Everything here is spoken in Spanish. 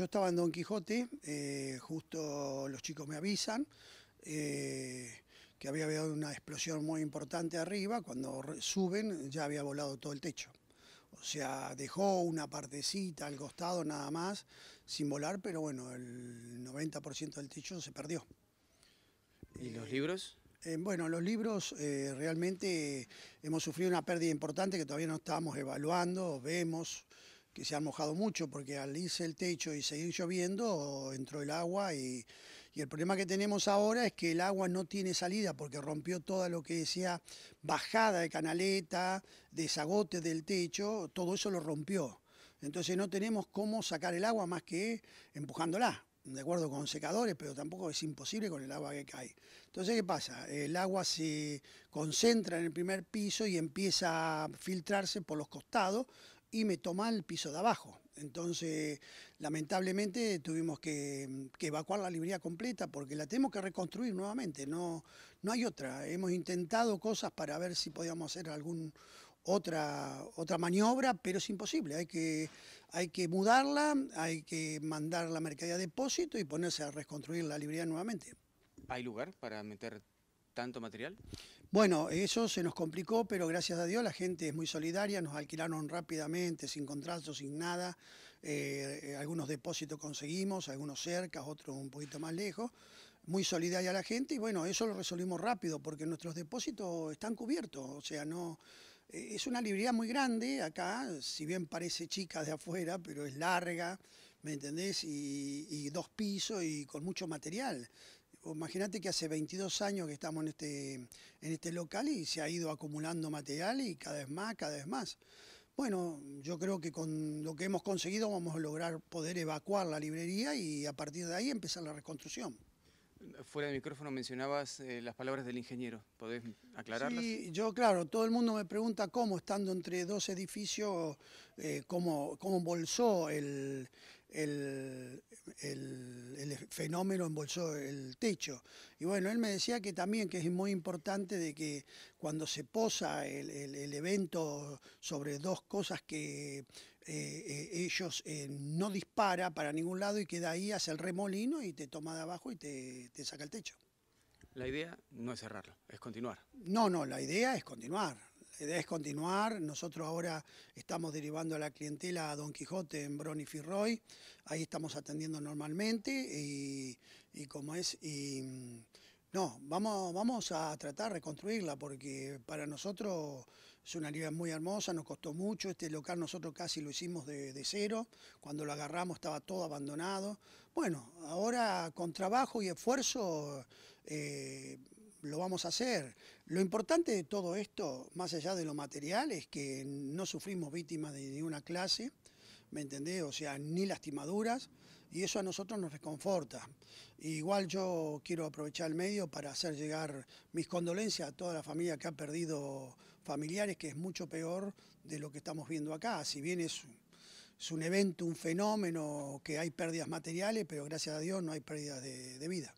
Yo estaba en Don Quijote, eh, justo los chicos me avisan eh, que había habido una explosión muy importante arriba, cuando suben ya había volado todo el techo. O sea, dejó una partecita al costado nada más, sin volar, pero bueno, el 90% del techo se perdió. ¿Y los eh, libros? bueno, los libros realmente hemos sufrido una pérdida importante que todavía no estábamos evaluando, vemos, que se han mojado mucho porque al irse el techo y seguir lloviendo entró el agua y, y, el problema que tenemos ahora es que el agua no tiene salida porque rompió toda lo que decía bajada de canaleta, desagote del techo, todo eso lo rompió. Entonces no tenemos cómo sacar el agua más que empujándola, de acuerdo con secadores, pero tampoco es imposible con el agua que cae. Entonces, ¿qué pasa? El agua se concentra en el primer piso y empieza a filtrarse por los costados, y me toma el piso de abajo. Entonces, lamentablemente tuvimos que, evacuar la librería completa porque la tenemos que reconstruir nuevamente, no, no hay otra. Hemos intentado cosas para ver si podíamos hacer alguna otra, otra maniobra, pero es imposible. Hay que, hay que mudarla, hay que mandar la mercadería a depósito y ponerse a reconstruir la librería nuevamente. ¿Hay lugar para meter tanto material? Bueno, eso se nos complicó, pero gracias a Dios la gente es muy solidaria, nos alquilaron rápidamente, sin contratos, sin nada. Eh, eh, algunos depósitos conseguimos, algunos cerca, otros un poquito más lejos. Muy solidaria la gente y bueno, eso lo resolvimos rápido porque nuestros depósitos están cubiertos, o sea, no... Eh, es una librería muy grande acá, si bien parece chica de afuera, pero es larga, ¿me entendés? y dos pisos y con mucho material imagínate que hace 22 años que estamos en este, en este local y se ha ido acumulando material y cada vez más, cada vez más. Bueno, yo creo que con lo que hemos conseguido vamos a lograr poder evacuar la librería y a partir de ahí empezar la reconstrucción. Fuera del micrófono mencionabas eh, las palabras del ingeniero, ¿podés aclararlas? Sí, yo claro, todo el mundo me pregunta cómo, estando entre dos edificios, eh, cómo, cómo el, el, el, fenómeno embolsó el techo. Y bueno, él me decía que también que es muy importante de que cuando se posa el, el evento sobre dos cosas que eh, eh, ellos eh, no dispara para ningún lado y queda ahí hace el remolino y te toma de abajo y te, te saca el techo. La idea no es cerrarlo, es continuar. No, no, la idea es continuar. La idea es continuar. Nosotros ahora estamos derivando a la clientela a Don Quijote en Bron y Firroy. Ahí estamos atendiendo normalmente y, como es... Y, no, vamos, vamos a tratar de reconstruirla porque para nosotros es una liga muy hermosa, nos costó mucho. Este local nosotros casi lo hicimos de, cero. Cuando lo agarramos estaba todo abandonado. Bueno, ahora con trabajo y esfuerzo eh, lo vamos a hacer. Lo importante de todo esto, más allá de lo material, es que no sufrimos víctimas de ninguna clase, ¿me entendés? O sea, ni lastimaduras, y eso a nosotros nos reconforta. Igual yo quiero aprovechar el medio para hacer llegar mis condolencias a toda la familia que ha perdido familiares, que es mucho peor de lo que estamos viendo acá. Si bien es un evento, un fenómeno, que hay pérdidas materiales, pero gracias a Dios no hay pérdidas de vida.